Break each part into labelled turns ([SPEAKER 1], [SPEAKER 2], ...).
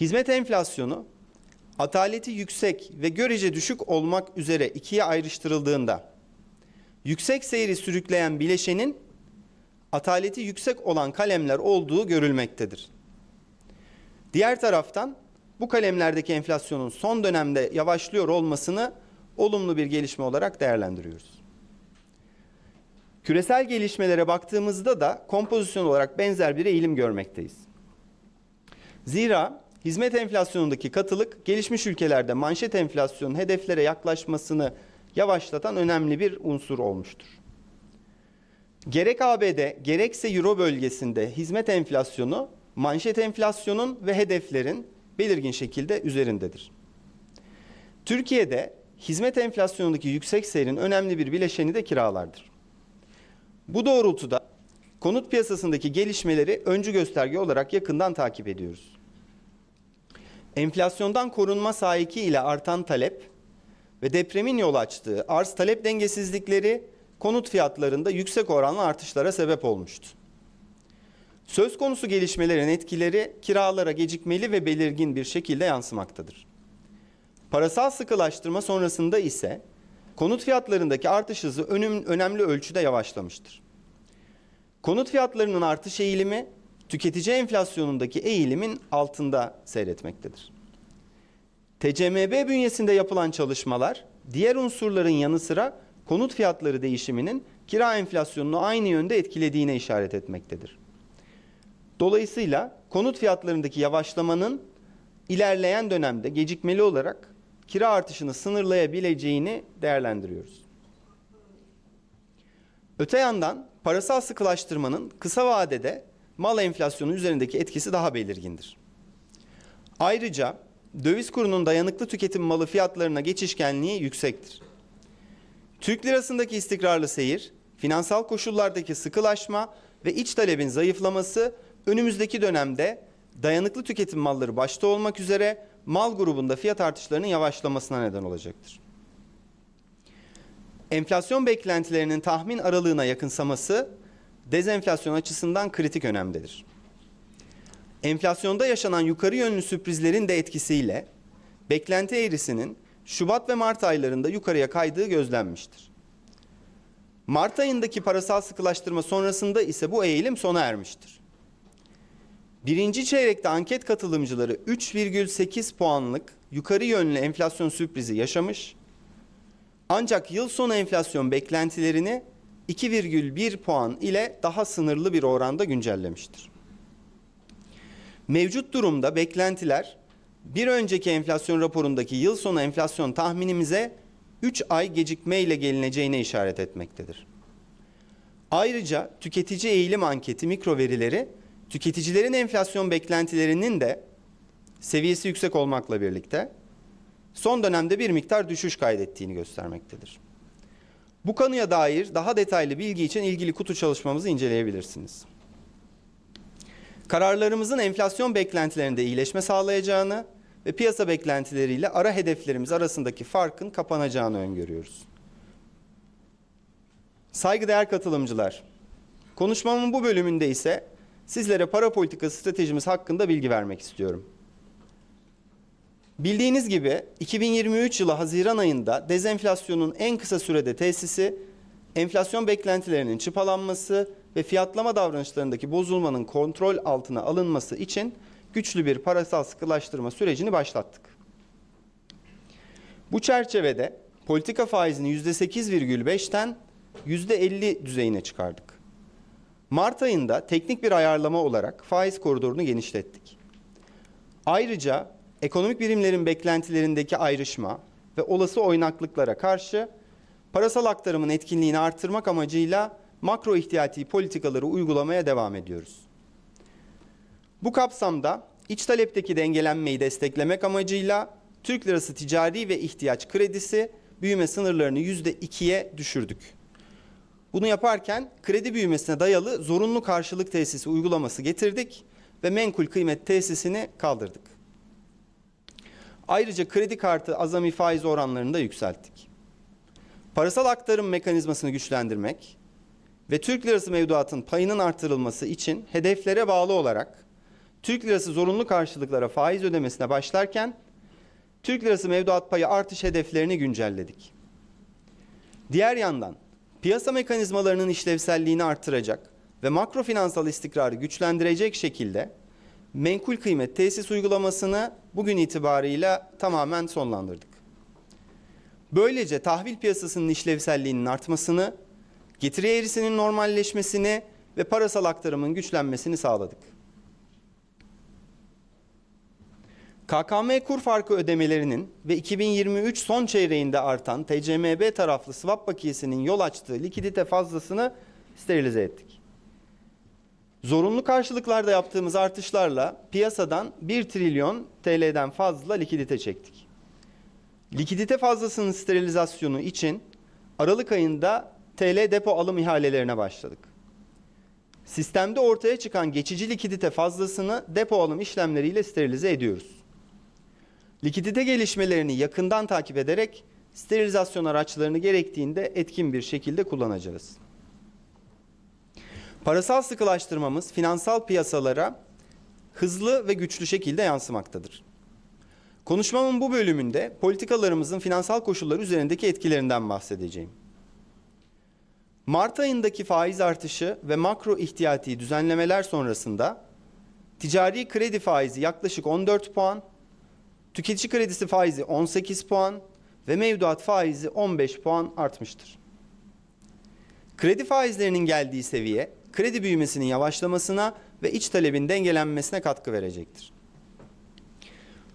[SPEAKER 1] Hizmet enflasyonu ataleti yüksek ve görece düşük olmak üzere ikiye ayrıştırıldığında yüksek seyri sürükleyen bileşenin ataleti yüksek olan kalemler olduğu görülmektedir. Diğer taraftan bu kalemlerdeki enflasyonun son dönemde yavaşlıyor olmasını olumlu bir gelişme olarak değerlendiriyoruz. Küresel gelişmelere baktığımızda da kompozisyon olarak benzer bir eğilim görmekteyiz. Zira Hizmet enflasyonundaki katılık gelişmiş ülkelerde manşet enflasyonun hedeflere yaklaşmasını yavaşlatan önemli bir unsur olmuştur. Gerek ABD gerekse Euro bölgesinde hizmet enflasyonu manşet enflasyonun ve hedeflerin belirgin şekilde üzerindedir. Türkiye'de hizmet enflasyonundaki yüksek seyrin önemli bir bileşeni de kiralardır. Bu doğrultuda konut piyasasındaki gelişmeleri öncü gösterge olarak yakından takip ediyoruz enflasyondan korunma sahiki ile artan talep ve depremin yol açtığı arz talep dengesizlikleri konut fiyatlarında yüksek oranlı artışlara sebep olmuştu. Söz konusu gelişmelerin etkileri kiralara gecikmeli ve belirgin bir şekilde yansımaktadır. Parasal sıkılaştırma sonrasında ise konut fiyatlarındaki artış hızı önemli ölçüde yavaşlamıştır. Konut fiyatlarının artış eğilimi tüketici enflasyonundaki eğilimin altında seyretmektedir. TCMB bünyesinde yapılan çalışmalar diğer unsurların yanı sıra konut fiyatları değişiminin kira enflasyonunu aynı yönde etkilediğine işaret etmektedir. Dolayısıyla konut fiyatlarındaki yavaşlamanın ilerleyen dönemde gecikmeli olarak kira artışını sınırlayabileceğini değerlendiriyoruz. Öte yandan parasal sıkılaştırmanın kısa vadede mal enflasyonu üzerindeki etkisi daha belirgindir. Ayrıca döviz kurunun dayanıklı tüketim malı fiyatlarına geçişkenliği yüksektir. Türk lirasındaki istikrarlı seyir, finansal koşullardaki sıkılaşma ve iç talebin zayıflaması önümüzdeki dönemde dayanıklı tüketim malları başta olmak üzere mal grubunda fiyat artışlarının yavaşlamasına neden olacaktır. Enflasyon beklentilerinin tahmin aralığına yakınsaması dezenflasyon açısından kritik önemdedir enflasyonda yaşanan yukarı yönlü sürprizlerin de etkisiyle beklenti eğrisinin Şubat ve Mart aylarında yukarıya kaydığı gözlenmiştir. Mart ayındaki parasal sıkılaştırma sonrasında ise bu eğilim sona ermiştir. Birinci çeyrekte anket katılımcıları 3,8 puanlık yukarı yönlü enflasyon sürprizi yaşamış. Ancak yıl sonu enflasyon beklentilerini 2,1 puan ile daha sınırlı bir oranda güncellemiştir. Mevcut durumda beklentiler bir önceki enflasyon raporundaki yıl sonu enflasyon tahminimize 3 ay gecikme ile gelineceğine işaret etmektedir. Ayrıca tüketici eğilim anketi mikro verileri tüketicilerin enflasyon beklentilerinin de seviyesi yüksek olmakla birlikte son dönemde bir miktar düşüş kaydettiğini göstermektedir. Bu kanıya dair daha detaylı bilgi için ilgili kutu çalışmamızı inceleyebilirsiniz kararlarımızın enflasyon beklentilerinde iyileşme sağlayacağını ve piyasa beklentileriyle ara hedeflerimiz arasındaki farkın kapanacağını öngörüyoruz. Saygıdeğer katılımcılar, konuşmamın bu bölümünde ise sizlere para politika stratejimiz hakkında bilgi vermek istiyorum. Bildiğiniz gibi 2023 yılı Haziran ayında dezenflasyonun en kısa sürede tesisi, enflasyon beklentilerinin çıpalanması ve fiyatlama davranışlarındaki bozulmanın kontrol altına alınması için güçlü bir parasal sıkılaştırma sürecini başlattık. Bu çerçevede politika faizini %8,5'ten %50 düzeyine çıkardık. Mart ayında teknik bir ayarlama olarak faiz koridorunu genişlettik. Ayrıca ekonomik birimlerin beklentilerindeki ayrışma ve olası oynaklıklara karşı parasal aktarımın etkinliğini artırmak amacıyla makro ihtiyati politikaları uygulamaya devam ediyoruz. Bu kapsamda iç talepteki dengelenmeyi desteklemek amacıyla Türk lirası ticari ve ihtiyaç kredisi büyüme sınırlarını %2'ye düşürdük. Bunu yaparken kredi büyümesine dayalı zorunlu karşılık tesisi uygulaması getirdik ve menkul kıymet tesisini kaldırdık. Ayrıca kredi kartı azami faiz oranlarını da yükselttik. Parasal aktarım mekanizmasını güçlendirmek, ve Türk lirası mevduatın payının artırılması için hedeflere bağlı olarak Türk lirası zorunlu karşılıklara faiz ödemesine başlarken Türk lirası mevduat payı artış hedeflerini güncelledik. Diğer yandan piyasa mekanizmalarının işlevselliğini artıracak ve makro finansal istikrarı güçlendirecek şekilde menkul kıymet tesis uygulamasını bugün itibarıyla tamamen sonlandırdık. Böylece tahvil piyasasının işlevselliğinin artmasını getiri eğrisinin normalleşmesini ve parasal aktarımın güçlenmesini sağladık. KKM kur farkı ödemelerinin ve 2023 son çeyreğinde artan TCMB taraflı swap bakiyesinin yol açtığı likidite fazlasını sterilize ettik. Zorunlu karşılıklarda yaptığımız artışlarla piyasadan 1 trilyon TL'den fazla likidite çektik. Likidite fazlasının sterilizasyonu için Aralık ayında TL depo alım ihalelerine başladık. Sistemde ortaya çıkan geçici likidite fazlasını depo alım işlemleriyle sterilize ediyoruz. Likidite gelişmelerini yakından takip ederek sterilizasyon araçlarını gerektiğinde etkin bir şekilde kullanacağız. Parasal sıkılaştırmamız finansal piyasalara hızlı ve güçlü şekilde yansımaktadır. Konuşmamın bu bölümünde politikalarımızın finansal koşulları üzerindeki etkilerinden bahsedeceğim. Mart ayındaki faiz artışı ve makro ihtiyati düzenlemeler sonrasında ticari kredi faizi yaklaşık 14 puan, tüketici kredisi faizi 18 puan ve mevduat faizi 15 puan artmıştır. Kredi faizlerinin geldiği seviye kredi büyümesinin yavaşlamasına ve iç talebin dengelenmesine katkı verecektir.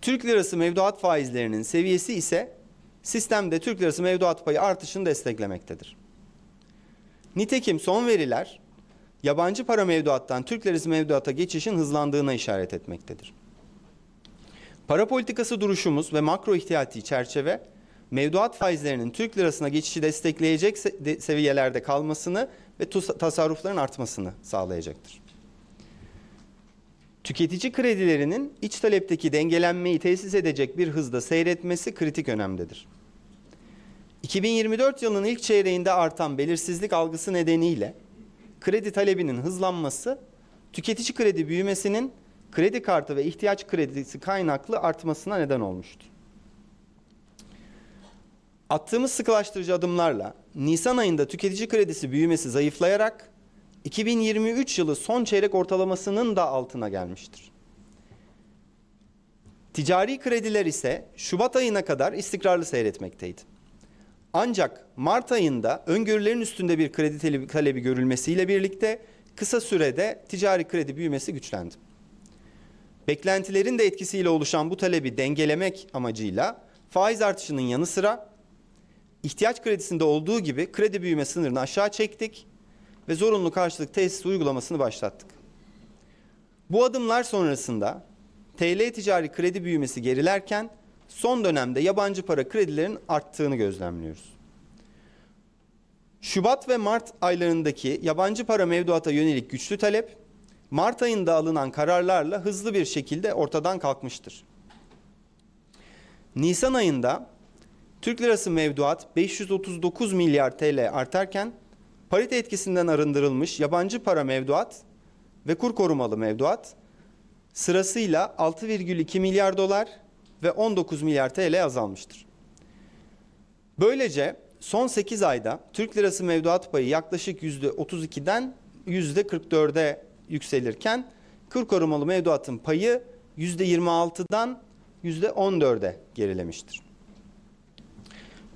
[SPEAKER 1] Türk lirası mevduat faizlerinin seviyesi ise sistemde Türk lirası mevduat payı artışını desteklemektedir. Nitekim son veriler yabancı para mevduattan Türk lirası mevduata geçişin hızlandığına işaret etmektedir. Para politikası duruşumuz ve makro ihtiyati çerçeve mevduat faizlerinin Türk lirasına geçişi destekleyecek seviyelerde kalmasını ve tasarrufların artmasını sağlayacaktır. Tüketici kredilerinin iç talepteki dengelenmeyi tesis edecek bir hızda seyretmesi kritik önemdedir. 2024 yılının ilk çeyreğinde artan belirsizlik algısı nedeniyle kredi talebinin hızlanması, tüketici kredi büyümesinin kredi kartı ve ihtiyaç kredisi kaynaklı artmasına neden olmuştur. Attığımız sıkılaştırıcı adımlarla Nisan ayında tüketici kredisi büyümesi zayıflayarak 2023 yılı son çeyrek ortalamasının da altına gelmiştir. Ticari krediler ise Şubat ayına kadar istikrarlı seyretmekteydi. Ancak Mart ayında öngörülerin üstünde bir kredi talebi görülmesiyle birlikte kısa sürede ticari kredi büyümesi güçlendi. Beklentilerin de etkisiyle oluşan bu talebi dengelemek amacıyla faiz artışının yanı sıra ihtiyaç kredisinde olduğu gibi kredi büyüme sınırını aşağı çektik ve zorunlu karşılık tesis uygulamasını başlattık. Bu adımlar sonrasında TL ticari kredi büyümesi gerilerken son dönemde yabancı para kredilerin arttığını gözlemliyoruz. Şubat ve Mart aylarındaki yabancı para mevduata yönelik güçlü talep, Mart ayında alınan kararlarla hızlı bir şekilde ortadan kalkmıştır. Nisan ayında Türk lirası mevduat 539 milyar TL artarken parite etkisinden arındırılmış yabancı para mevduat ve kur korumalı mevduat sırasıyla 6,2 milyar dolar ve 19 milyar TL azalmıştır. Böylece son 8 ayda Türk lirası mevduat payı yaklaşık %32'den %44'e yükselirken kur korumalı mevduatın payı %26'dan %14'e gerilemiştir.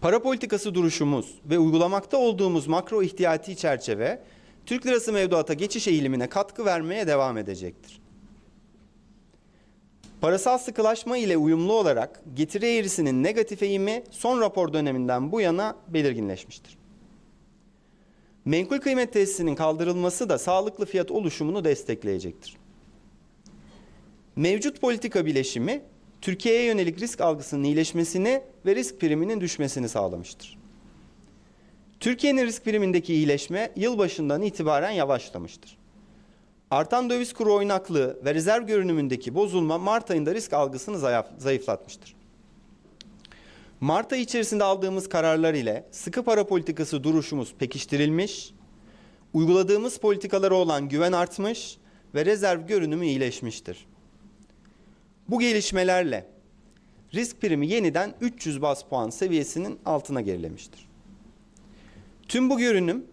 [SPEAKER 1] Para politikası duruşumuz ve uygulamakta olduğumuz makro ihtiyati çerçeve Türk lirası mevduata geçiş eğilimine katkı vermeye devam edecektir. Parasal sıkılaşma ile uyumlu olarak getiri eğrisinin negatif eğimi son rapor döneminden bu yana belirginleşmiştir. Menkul kıymet tesisinin kaldırılması da sağlıklı fiyat oluşumunu destekleyecektir. Mevcut politika bileşimi Türkiye'ye yönelik risk algısının iyileşmesini ve risk priminin düşmesini sağlamıştır. Türkiye'nin risk primindeki iyileşme yılbaşından itibaren yavaşlamıştır. Artan döviz kuru oynaklığı ve rezerv görünümündeki bozulma Mart ayında risk algısını zayıflatmıştır. Mart ayı içerisinde aldığımız kararlar ile sıkı para politikası duruşumuz pekiştirilmiş, uyguladığımız politikalara olan güven artmış ve rezerv görünümü iyileşmiştir. Bu gelişmelerle risk primi yeniden 300 bas puan seviyesinin altına gerilemiştir. Tüm bu görünüm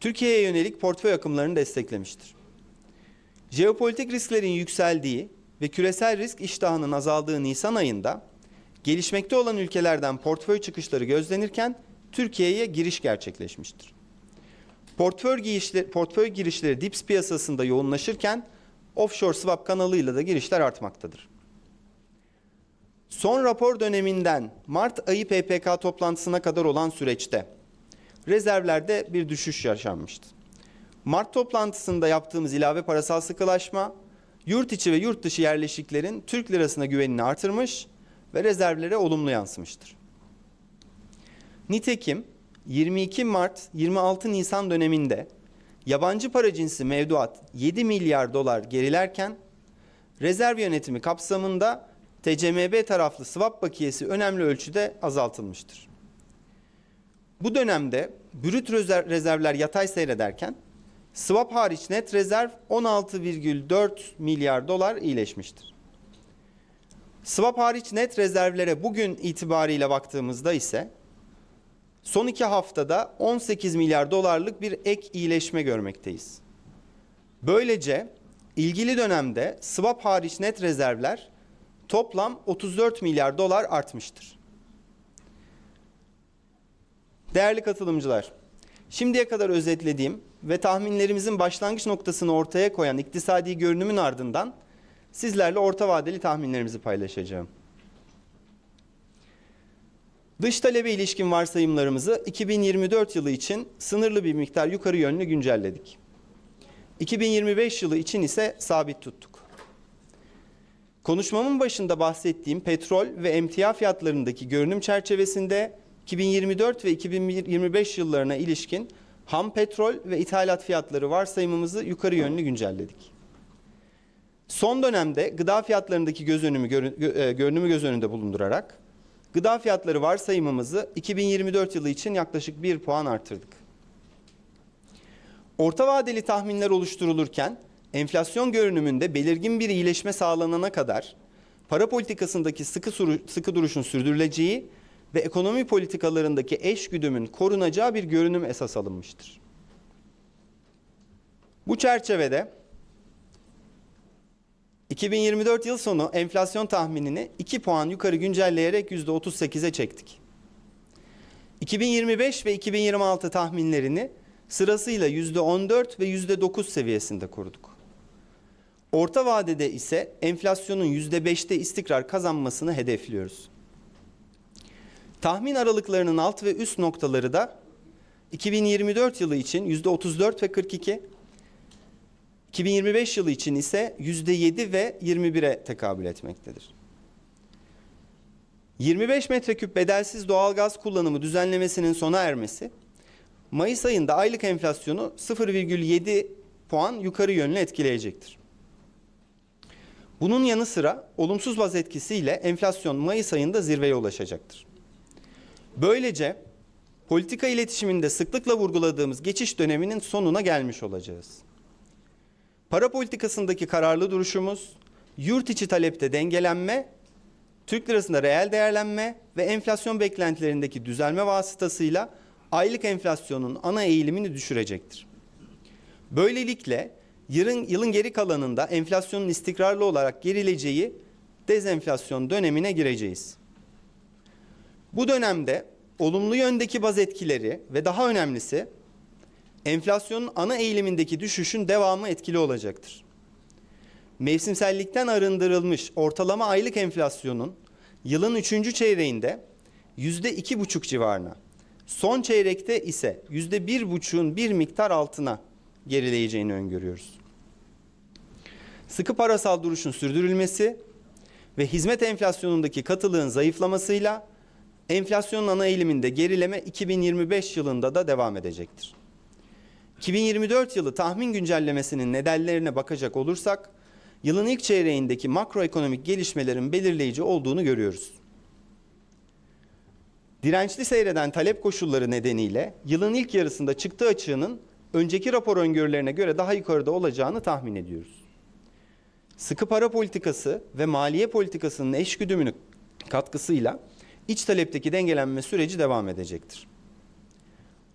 [SPEAKER 1] Türkiye'ye yönelik portföy akımlarını desteklemiştir. Jeopolitik risklerin yükseldiği ve küresel risk iştahının azaldığı Nisan ayında gelişmekte olan ülkelerden portföy çıkışları gözlenirken Türkiye'ye giriş gerçekleşmiştir. Portföy girişleri, portföy girişleri DIPS piyasasında yoğunlaşırken offshore swap kanalıyla da girişler artmaktadır. Son rapor döneminden Mart ayı PPK toplantısına kadar olan süreçte rezervlerde bir düşüş yaşanmıştı. Mart toplantısında yaptığımız ilave parasal sıkılaşma, yurt içi ve yurt dışı yerleşiklerin Türk lirasına güvenini artırmış ve rezervlere olumlu yansımıştır. Nitekim 22 Mart 26 Nisan döneminde yabancı para cinsi mevduat 7 milyar dolar gerilerken rezerv yönetimi kapsamında TCMB taraflı swap bakiyesi önemli ölçüde azaltılmıştır. Bu dönemde brüt rezervler yatay seyrederken Swap hariç net rezerv 16,4 milyar dolar iyileşmiştir. Swap hariç net rezervlere bugün itibariyle baktığımızda ise son iki haftada 18 milyar dolarlık bir ek iyileşme görmekteyiz. Böylece ilgili dönemde swap hariç net rezervler toplam 34 milyar dolar artmıştır. Değerli katılımcılar, Şimdiye kadar özetlediğim ve tahminlerimizin başlangıç noktasını ortaya koyan iktisadi görünümün ardından sizlerle orta vadeli tahminlerimizi paylaşacağım. Dış talebe ilişkin varsayımlarımızı 2024 yılı için sınırlı bir miktar yukarı yönlü güncelledik. 2025 yılı için ise sabit tuttuk. Konuşmamın başında bahsettiğim petrol ve emtia fiyatlarındaki görünüm çerçevesinde 2024 ve 2025 yıllarına ilişkin ham petrol ve ithalat fiyatları varsayımımızı yukarı yönlü güncelledik. Son dönemde gıda fiyatlarındaki göz önümü, e, görünümü göz önünde bulundurarak gıda fiyatları varsayımımızı 2024 yılı için yaklaşık 1 puan artırdık. Orta vadeli tahminler oluşturulurken enflasyon görünümünde belirgin bir iyileşme sağlanana kadar para politikasındaki sıkı, sıkı duruşun sürdürüleceği ve ekonomi politikalarındaki eş güdümün korunacağı bir görünüm esas alınmıştır. Bu çerçevede 2024 yıl sonu enflasyon tahminini 2 puan yukarı güncelleyerek %38'e çektik. 2025 ve 2026 tahminlerini sırasıyla %14 ve %9 seviyesinde koruduk. Orta vadede ise enflasyonun %5'te istikrar kazanmasını hedefliyoruz. Tahmin aralıklarının alt ve üst noktaları da 2024 yılı için yüzde %34 ve 42, 2025 yılı için ise yüzde %7 ve 21'e tekabül etmektedir. 25 metreküp bedelsiz doğal gaz kullanımı düzenlemesinin sona ermesi, Mayıs ayında aylık enflasyonu 0,7 puan yukarı yönlü etkileyecektir. Bunun yanı sıra olumsuz baz etkisiyle enflasyon Mayıs ayında zirveye ulaşacaktır. Böylece politika iletişiminde sıklıkla vurguladığımız geçiş döneminin sonuna gelmiş olacağız. Para politikasındaki kararlı duruşumuz, yurt içi talepte dengelenme, Türk lirasında reel değerlenme ve enflasyon beklentilerindeki düzelme vasıtasıyla aylık enflasyonun ana eğilimini düşürecektir. Böylelikle yılın, yılın geri kalanında enflasyonun istikrarlı olarak gerileceği dezenflasyon dönemine gireceğiz. Bu dönemde olumlu yöndeki baz etkileri ve daha önemlisi enflasyonun ana eğilimindeki düşüşün devamı etkili olacaktır. Mevsimsellikten arındırılmış ortalama aylık enflasyonun yılın üçüncü çeyreğinde yüzde iki buçuk civarına, son çeyrekte ise yüzde bir %1,5'un bir miktar altına gerileyeceğini öngörüyoruz. Sıkı parasal duruşun sürdürülmesi ve hizmet enflasyonundaki katılığın zayıflamasıyla Enflasyonun ana eğiliminde gerileme 2025 yılında da devam edecektir. 2024 yılı tahmin güncellemesinin nedenlerine bakacak olursak, yılın ilk çeyreğindeki makroekonomik gelişmelerin belirleyici olduğunu görüyoruz. Dirençli seyreden talep koşulları nedeniyle yılın ilk yarısında çıktı açığının önceki rapor öngörülerine göre daha yukarıda olacağını tahmin ediyoruz. Sıkı para politikası ve maliye politikasının eşgüdümünün katkısıyla iç talepteki dengelenme süreci devam edecektir.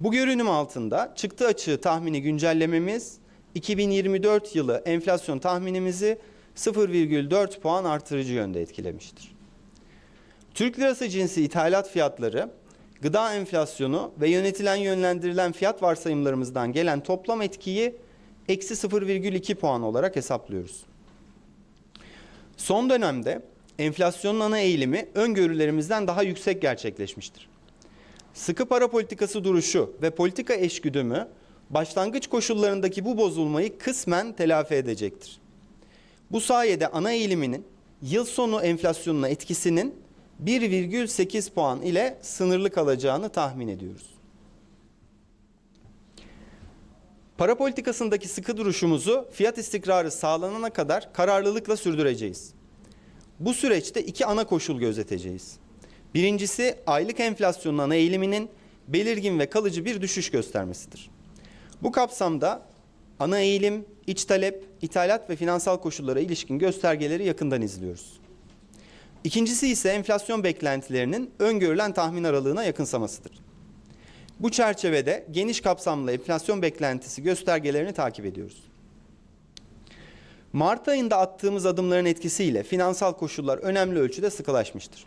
[SPEAKER 1] Bu görünüm altında çıktı açığı tahmini güncellememiz 2024 yılı enflasyon tahminimizi 0,4 puan artırıcı yönde etkilemiştir. Türk lirası cinsi ithalat fiyatları, gıda enflasyonu ve yönetilen yönlendirilen fiyat varsayımlarımızdan gelen toplam etkiyi eksi 0,2 puan olarak hesaplıyoruz. Son dönemde enflasyonun ana eğilimi öngörülerimizden daha yüksek gerçekleşmiştir. Sıkı para politikası duruşu ve politika eşgüdümü başlangıç koşullarındaki bu bozulmayı kısmen telafi edecektir. Bu sayede ana eğiliminin yıl sonu enflasyonuna etkisinin 1,8 puan ile sınırlı kalacağını tahmin ediyoruz. Para politikasındaki sıkı duruşumuzu fiyat istikrarı sağlanana kadar kararlılıkla sürdüreceğiz. Bu süreçte iki ana koşul gözeteceğiz. Birincisi aylık enflasyonun ana eğiliminin belirgin ve kalıcı bir düşüş göstermesidir. Bu kapsamda ana eğilim, iç talep, ithalat ve finansal koşullara ilişkin göstergeleri yakından izliyoruz. İkincisi ise enflasyon beklentilerinin öngörülen tahmin aralığına yakınsamasıdır. Bu çerçevede geniş kapsamlı enflasyon beklentisi göstergelerini takip ediyoruz. Mart ayında attığımız adımların etkisiyle finansal koşullar önemli ölçüde sıkılaşmıştır.